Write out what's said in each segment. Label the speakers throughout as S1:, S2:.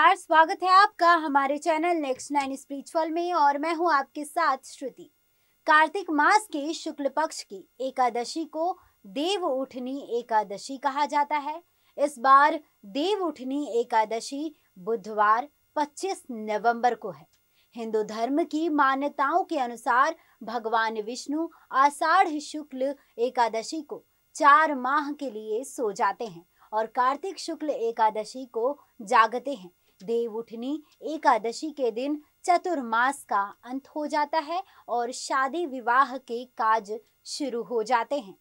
S1: नमस्कार स्वागत है आपका हमारे चैनल नेक्स्ट नाइन स्पिरिचुअल में और मैं हूं आपके साथ श्रुति कार्तिक मास के शुक्ल पक्ष की एकादशी को देव उठनी एकादशी कहा जाता है इस बार देव उठनी एकादशी बुधवार 25 नवंबर को है हिंदू धर्म की मान्यताओं के अनुसार भगवान विष्णु आषाढ़ शुक्ल एकादशी को चार माह के लिए सो जाते हैं और कार्तिक शुक्ल एकादशी को जागते हैं देव उठनी एकादशी के दिन चतुर्मास का अंत हो जाता है और शादी विवाह के काज शुरू हो जाते हैं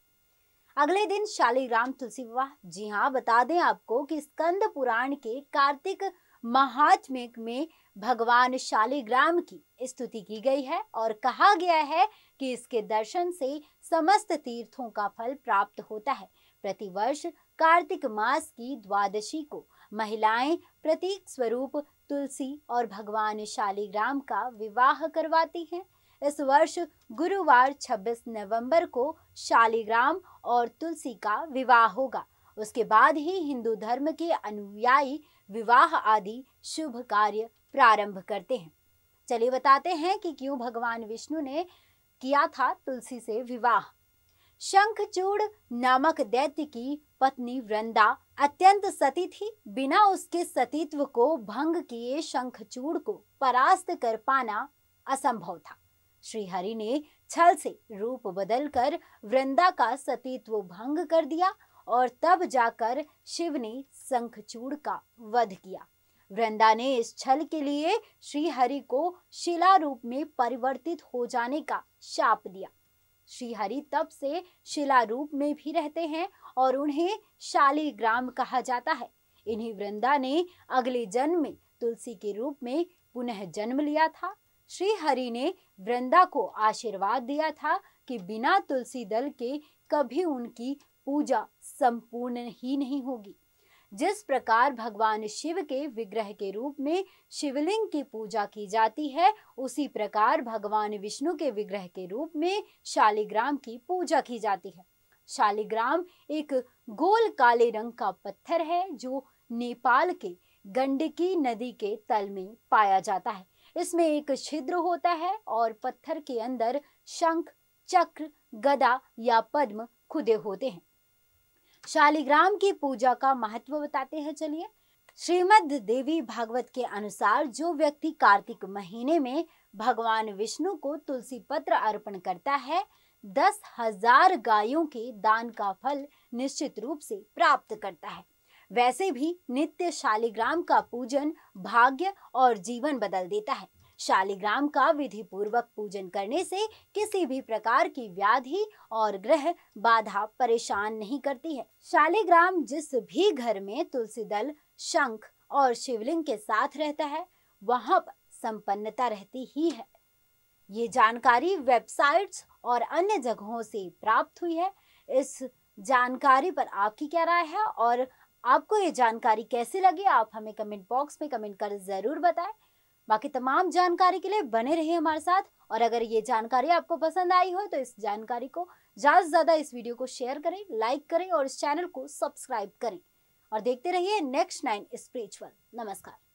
S1: अगले दिन शालीग्राम तुलसी विवाह जी हाँ बता दें आपको कि स्कंद पुराण के कार्तिक महात्म्य में भगवान शालीग्राम की स्तुति की गई है और कहा गया है कि इसके दर्शन से समस्त तीर्थों का फल प्राप्त होता है प्रतिवर्ष कार्तिक मास की द्वादशी को महिलाएं प्रतीक स्वरूप तुलसी और भगवान शालीग्राम का विवाह करवाती हैं इस वर्ष गुरुवार 26 नवंबर को शालीग्राम और तुलसी का विवाह होगा उसके बाद ही हिंदू धर्म के अनुयायी विवाह आदि शुभ कार्य प्रारंभ करते हैं चलिए बताते हैं कि क्यों भगवान विष्णु ने किया था तुलसी से विवाह शंखचूड़ नामक दैत्य की पत्नी वृंदा अत्यंत सती थी बिना उसके सतीत्व को भंग किए शंखचूड़ को परास्त कर पाना असंभव था श्रीहरि ने छल से रूप बदलकर वृंदा का सतीत्व भंग कर दिया और तब जाकर शिव ने शंखचूड़ का वध किया वृंदा ने इस छल के लिए श्रीहरि को शिला रूप में परिवर्तित हो जाने का शाप दिया श्रीहरि तब से शिला रूप में भी रहते हैं और उन्हें शालीग्राम कहा जाता है इन्हीं वृंदा ने अगले जन्म में तुलसी के रूप में पुनः जन्म लिया था श्री हरि ने वृंदा को आशीर्वाद दिया था कि बिना तुलसी दल के कभी उनकी पूजा संपूर्ण ही नहीं होगी जिस प्रकार भगवान शिव के विग्रह के रूप में शिवलिंग की पूजा की जाती है उसी प्रकार भगवान विष्णु के विग्रह के रूप में शालिग्राम की पूजा की जाती है शालिग्राम एक गोल काले रंग का पत्थर है जो नेपाल के गंडकी नदी के तल में पाया जाता है इसमें एक छिद्र होता है और पत्थर के अंदर शंख चक्र गदा या पद्म खुदे होते हैं शालिग्राम की पूजा का महत्व बताते हैं चलिए श्रीमद देवी भागवत के अनुसार जो व्यक्ति कार्तिक महीने में भगवान विष्णु को तुलसी पत्र अर्पण करता है दस हजार गायों के दान का फल निश्चित रूप से प्राप्त करता है वैसे भी नित्य शालिग्राम का पूजन भाग्य और जीवन बदल देता है शालिग्राम का विधि पूर्वक पूजन करने से किसी भी प्रकार की व्याधि और ग्रह बाधा परेशान नहीं करती है शालिग्राम जिस भी घर में तुलसी दल शंख और शिवलिंग के साथ रहता है वहाँ पर संपन्नता रहती ही है ये जानकारी वेबसाइट्स और अन्य जगहों से प्राप्त हुई है इस जानकारी पर आपकी क्या राय है और आपको ये जानकारी कैसी लगी आप हमें कमेंट बॉक्स में कमेंट कर ज़रूर बताएं बाकी तमाम जानकारी के लिए बने रहे हमारे साथ और अगर ये जानकारी आपको पसंद आई हो तो इस जानकारी को ज़्यादा से ज़्यादा इस वीडियो को शेयर करें लाइक करें और इस चैनल को सब्सक्राइब करें और देखते रहिए नेक्स्ट नाइन स्पिरिचुअल नमस्कार